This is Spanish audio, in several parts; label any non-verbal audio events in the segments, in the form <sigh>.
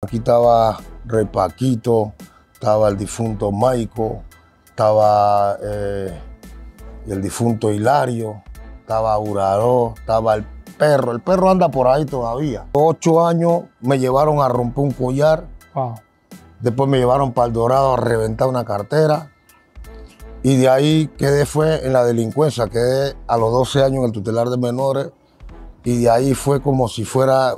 Aquí estaba Repaquito, estaba el difunto Maico, estaba eh, el difunto Hilario, estaba Uraró, estaba el perro. El perro anda por ahí todavía. Ocho años me llevaron a romper un collar. Después me llevaron para el Dorado a reventar una cartera. Y de ahí quedé fue en la delincuencia. Quedé a los 12 años en el tutelar de menores. Y de ahí fue como si fuera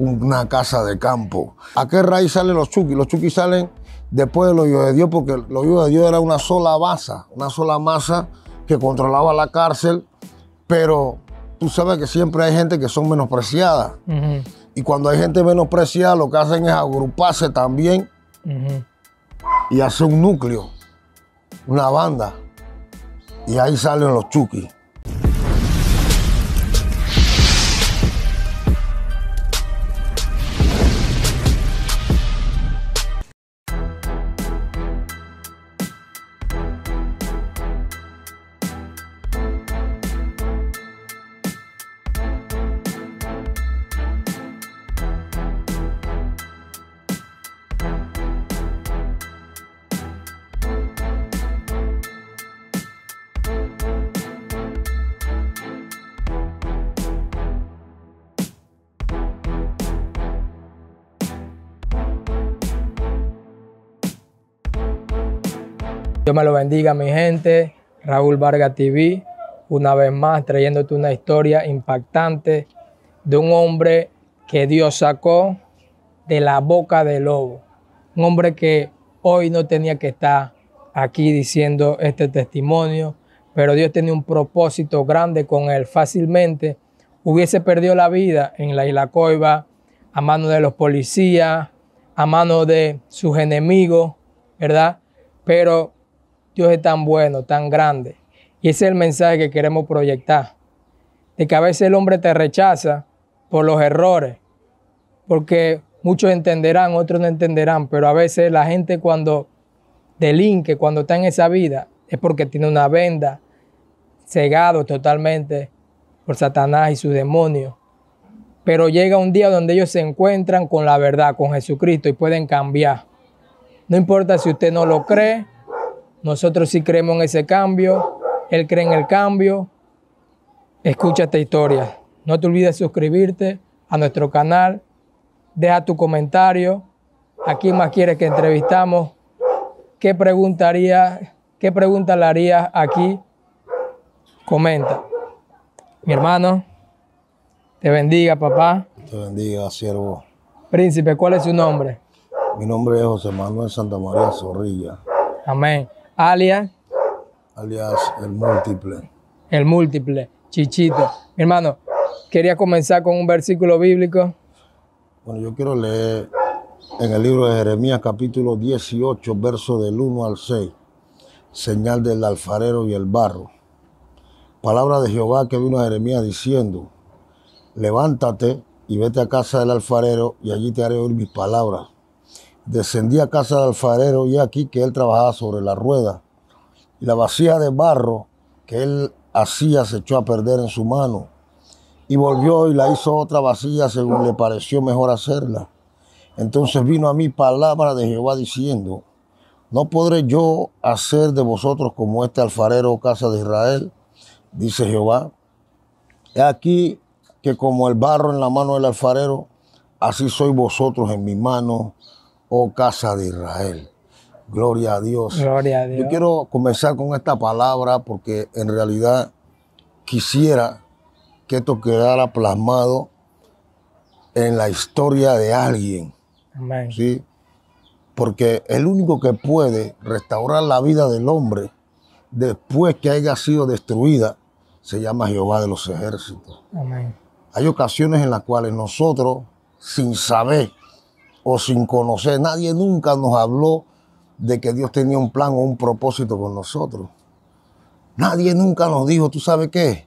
una casa de campo. ¿A qué raíz salen los chuquis? Los chuquis salen después de los de Dios, porque los Dios de Dios era una sola masa, una sola masa que controlaba la cárcel, pero tú sabes que siempre hay gente que son menospreciadas. Y cuando hay gente menospreciada, lo que hacen es agruparse también y hacer un núcleo, una banda. Y ahí salen los chuquis. Dios me lo bendiga, mi gente. Raúl Vargas TV, una vez más, trayéndote una historia impactante de un hombre que Dios sacó de la boca del lobo. Un hombre que hoy no tenía que estar aquí diciendo este testimonio, pero Dios tenía un propósito grande con él. Fácilmente hubiese perdido la vida en la isla Coiba, a mano de los policías, a mano de sus enemigos, ¿verdad? Pero Dios es tan bueno, tan grande. Y ese es el mensaje que queremos proyectar. De que a veces el hombre te rechaza por los errores, porque muchos entenderán, otros no entenderán, pero a veces la gente cuando delinque, cuando está en esa vida, es porque tiene una venda, cegado totalmente por Satanás y su demonio. Pero llega un día donde ellos se encuentran con la verdad, con Jesucristo y pueden cambiar. No importa si usted no lo cree, nosotros sí creemos en ese cambio, él cree en el cambio. Escucha esta historia. No te olvides suscribirte a nuestro canal, deja tu comentario, a quién más quieres que entrevistamos, qué preguntaría, qué pregunta le harías aquí. Comenta. Mi hermano, te bendiga, papá. Te bendiga, siervo. Príncipe, ¿cuál es su nombre? Mi nombre es José Manuel Santa María Zorrilla. Amén alias. Alias el múltiple. El múltiple, Chichito. hermano, quería comenzar con un versículo bíblico. Bueno, yo quiero leer en el libro de Jeremías capítulo 18, verso del 1 al 6, señal del alfarero y el barro. Palabra de Jehová que vino a Jeremías diciendo, levántate y vete a casa del alfarero y allí te haré oír mis palabras descendí a casa del alfarero y aquí que él trabajaba sobre la rueda. Y la vasija de barro que él hacía se echó a perder en su mano. Y volvió y la hizo otra vasija según le pareció mejor hacerla. Entonces vino a mí palabra de Jehová diciendo, ¿no podré yo hacer de vosotros como este alfarero casa de Israel? Dice Jehová. He aquí que como el barro en la mano del alfarero, así sois vosotros en mi mano, oh casa de Israel. Gloria a Dios. Gloria a Dios. Yo quiero comenzar con esta palabra porque en realidad quisiera que esto quedara plasmado en la historia de alguien. Amén. Porque el único que puede restaurar la vida del hombre después que haya sido destruida se llama Jehová de los ejércitos. Amén. Hay ocasiones en las cuales nosotros, sin saber, o sin conocer. Nadie nunca nos habló de que Dios tenía un plan o un propósito con nosotros. Nadie nunca nos dijo, tú sabes qué,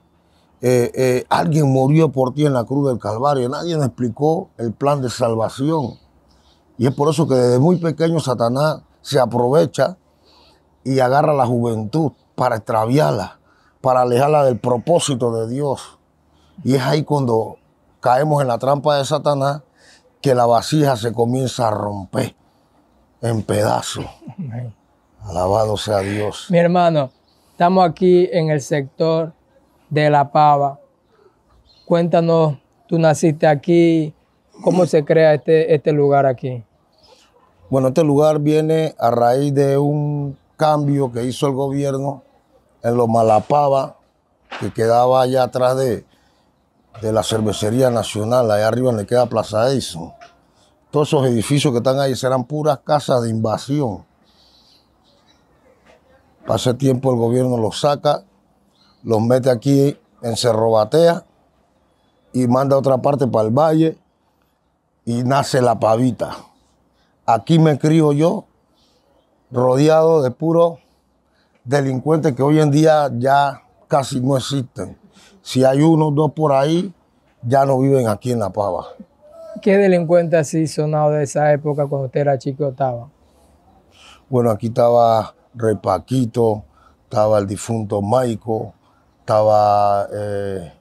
eh, eh, alguien murió por ti en la cruz del Calvario. Nadie nos explicó el plan de salvación. Y es por eso que desde muy pequeño Satanás se aprovecha y agarra a la juventud para extraviarla, para alejarla del propósito de Dios. Y es ahí cuando caemos en la trampa de Satanás que la vasija se comienza a romper en pedazos. Alabado sea Dios. Mi hermano, estamos aquí en el sector de La Pava. Cuéntanos, tú naciste aquí, ¿cómo se crea este, este lugar aquí? Bueno, este lugar viene a raíz de un cambio que hizo el gobierno en los Malapava, que quedaba allá atrás de, de la Cervecería Nacional, allá arriba le queda Plaza Edison. Todos esos edificios que están ahí serán puras casas de invasión. Pase tiempo el gobierno los saca, los mete aquí en Cerro Batea y manda a otra parte para el valle y nace la pavita. Aquí me crío yo, rodeado de puros delincuentes que hoy en día ya casi no existen. Si hay uno o dos por ahí, ya no viven aquí en La Pava. ¿Qué delincuente así sonado de esa época cuando usted era chico estaba? Bueno, aquí estaba Repaquito, estaba el difunto Maico, estaba eh,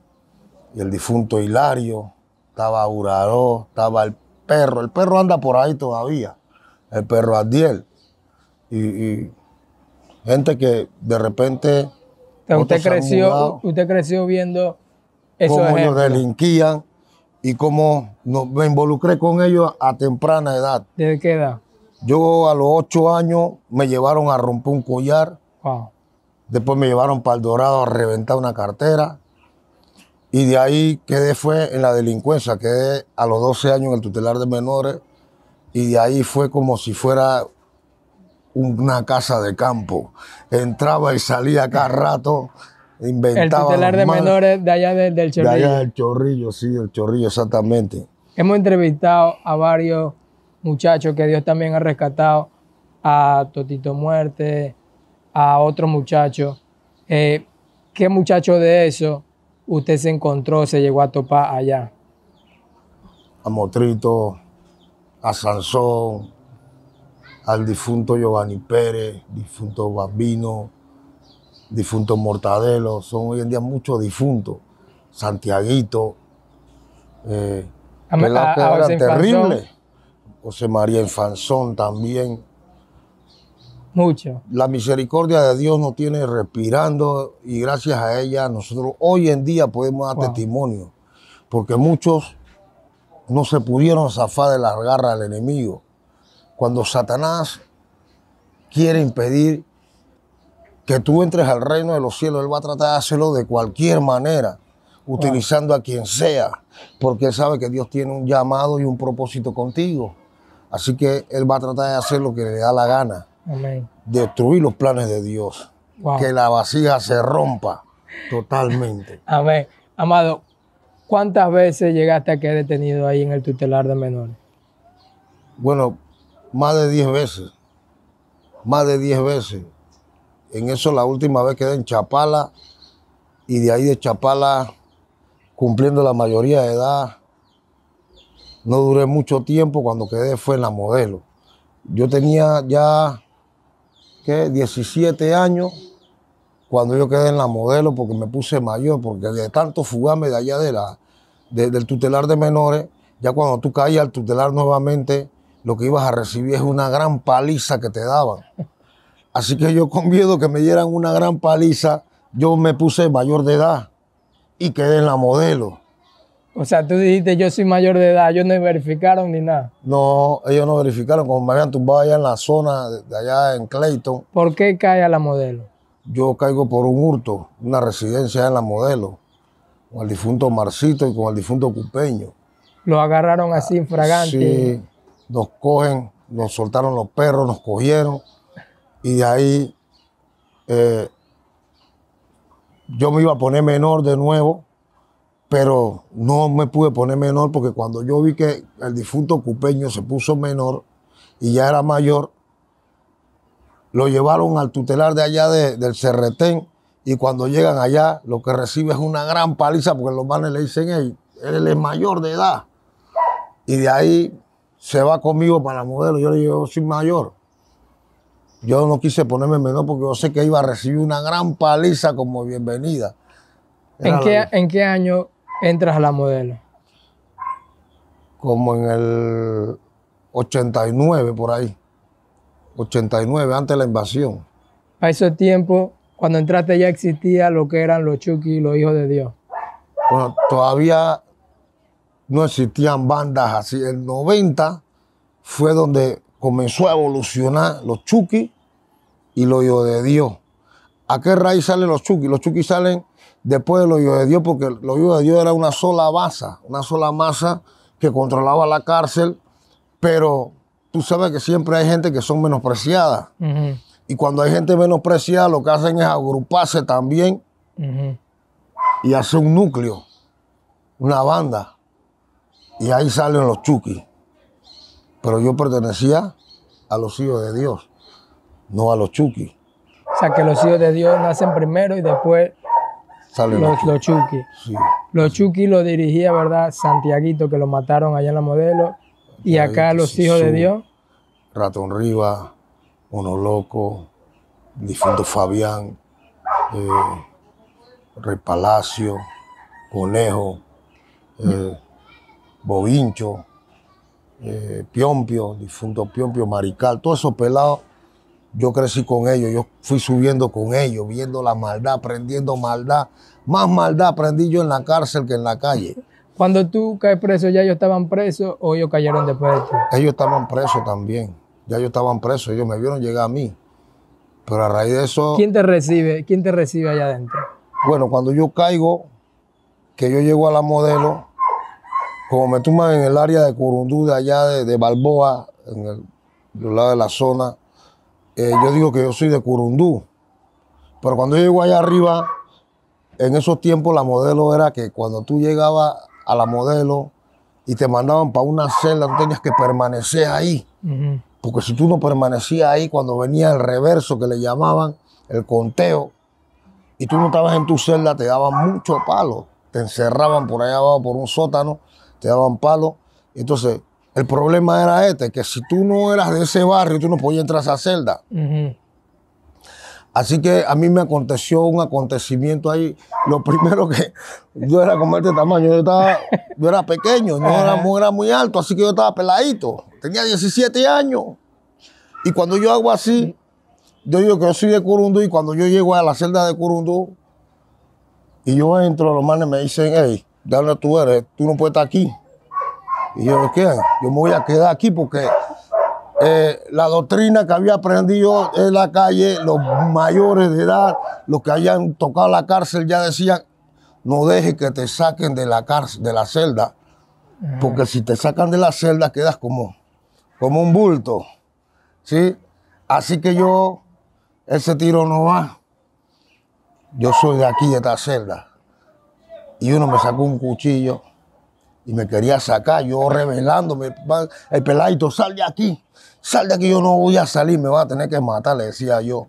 el difunto Hilario, estaba Uraró, estaba el perro. El perro anda por ahí todavía, el perro Adiel. y gente que de repente usted creció, usted creció viendo eso cómo ellos delinquían y cómo me involucré con ellos a, temprana edad. ¿De qué edad? Yo a los ocho años me llevaron a romper un collar. Después me llevaron para el Dorado a reventar una cartera. Y de ahí quedé fue en la delincuencia. Quedé a los 12 años en el tutelar de menores. Y de ahí fue como si fuera una casa de campo. Entraba y salía cada rato, inventaba. El tutelar de menores de allá del Chorrillo. De allá del Chorrillo, sí, El Chorrillo, exactamente. Hemos entrevistado a varios muchachos que Dios también ha rescatado, a Totito Muerte, a otro muchacho. Eh, ¿Qué muchacho de eso usted se encontró, se llegó a topar allá? A Motrito, a Sansón, al difunto Giovanni Pérez, difunto Bambino, difunto Mortadelo, son hoy en día muchos difuntos, Santiaguito, eh, la terrible, José María Infanzón también. Mucho. La misericordia de Dios nos tiene respirando y gracias a ella nosotros hoy en día podemos dar testimonio, porque muchos no se pudieron zafar de las garras del enemigo cuando Satanás quiere impedir que tú entres al reino de los cielos, él va a tratar de hacerlo de cualquier manera, utilizando a quien sea, porque él sabe que Dios tiene un llamado y un propósito contigo. Así que él va a tratar de hacer lo que le da la gana. Amén. Destruir los planes de Dios. Que la vacía se rompa totalmente. Amén. Amado, ¿cuántas veces llegaste a quedar detenido ahí en el tutelar de menores? Bueno, más de 10 veces, más de 10 veces. En eso la última vez quedé en Chapala y de ahí de Chapala, cumpliendo la mayoría de edad, no duré mucho tiempo, cuando quedé fue en la modelo. Yo tenía ya, ¿qué? 17 años cuando yo quedé en la modelo porque me puse mayor, porque de tanto fugarme de allá de del tutelar de menores, ya cuando tú caías al tutelar nuevamente, lo que ibas a recibir es una gran paliza que te daban. Así que yo con miedo que me dieran una gran paliza, yo me puse mayor de edad y quedé en la modelo. O sea, tú dijiste yo soy mayor de edad, ellos no verificaron ni nada. No, ellos no verificaron, como me habían tumbado allá en la zona de allá en Clayton. ¿Por qué cae a la modelo? Yo caigo por un hurto, una residencia en la modelo, con el difunto Marcito y con el difunto Cupeño. Lo agarraron así, infragante. Ah, sí nos cogen, nos soltaron los perros, nos cogieron y de ahí eh, yo me iba a poner menor de nuevo, pero no me pude poner menor porque cuando yo vi que el difunto cupeño se puso menor y ya era mayor, lo llevaron al tutelar de allá del Cerretén y cuando llegan allá lo que recibe es una gran paliza porque los manes le dicen, él es mayor de edad. Y de ahí se va conmigo para la modelo. Yo le digo, yo soy mayor. Yo no quise ponerme menor porque yo sé que iba a recibir una gran paliza como bienvenida. ¿En qué, ¿En qué año entras a la modelo? Como en el 89, por ahí. 89, antes de la invasión. A ese tiempo, cuando entraste ya existía lo que eran los Chucky, los hijos de Dios. Bueno, todavía no existían bandas así. El 90 fue donde comenzó a evolucionar los Chucky y los Yo de Dios. ¿A qué raíz salen los Chuquis? Los Chuquis salen después de los Yo de Dios porque los Yo de Dios era una sola masa, una sola masa que controlaba la cárcel, pero tú sabes que siempre hay gente que son menospreciadas. Y cuando hay gente menospreciada, lo que hacen es agruparse también y hacer un núcleo, una banda. Y ahí salen los chuquis. Pero yo pertenecía a los hijos de Dios, no a los chuquis. O sea, que los hijos de Dios nacen primero y después salen los, los Los chuquis los dirigía, ¿verdad? Santiaguito, que lo mataron allá en la modelo. Y acá los hijos de Dios. Ratón Riva, Uno Loco, difunto Fabián, eh, Palacio, Conejo. Eh, Bovincho, eh, Piompio, difunto Piompio, Marical, todos esos pelados, yo crecí con ellos, yo fui subiendo con ellos, viendo la maldad, aprendiendo maldad. Más maldad aprendí yo en la cárcel que en la calle. <laughs> Cuando tú caes preso, ¿ya ellos estaban presos o ellos cayeron después de ti? Ellos estaban presos también. Ya ellos estaban presos, ellos me vieron llegar a mí. Pero a raíz de eso. ¿Quién te recibe? ¿Quién te recibe allá adentro? Bueno, cuando yo caigo, que yo llego a la modelo, como me tumban en el área de Curundú, de allá de, Balboa, en el, del lado de la zona, eh, yo digo que yo soy de Curundú. Pero cuando yo llego allá arriba, en esos tiempos la modelo era que cuando tú llegabas a la modelo y te mandaban para una celda, tú tenías que permanecer ahí. Porque si tú no permanecías ahí, cuando venía el reverso que le llamaban, el conteo, y tú no estabas en tu celda, te daban mucho palo. Te encerraban por allá abajo por un sótano te daban palo. Entonces, el problema era este, que si tú no eras de ese barrio, tú no podías entrar a esa celda. Así que a mí me aconteció un acontecimiento ahí. Lo primero que <laughs> yo era como este tamaño, yo, estaba, yo era pequeño, no era muy, era muy alto, así que yo estaba peladito. Tenía 17 años. Y cuando yo hago así, yo digo que yo soy de Curundú y cuando yo llego a la celda de Curundú y yo entro, los manes me dicen, hey, de dónde tú eres, tú no puedes estar aquí. Y yo, ¿qué? Yo me voy a quedar aquí porque eh, la doctrina que había aprendido en la calle, los mayores de edad, los que hayan tocado la cárcel, ya decían, no dejes que te saquen de la de la celda, porque si te sacan de la celda quedas como, como un bulto. ¿Sí? Así que yo, ese tiro no va. Yo soy de aquí, de esta celda y uno me sacó un cuchillo y me quería sacar, yo rebelándome. el peladito, sal de aquí, sal de aquí, yo no voy a salir, me va a tener que matar, le decía yo.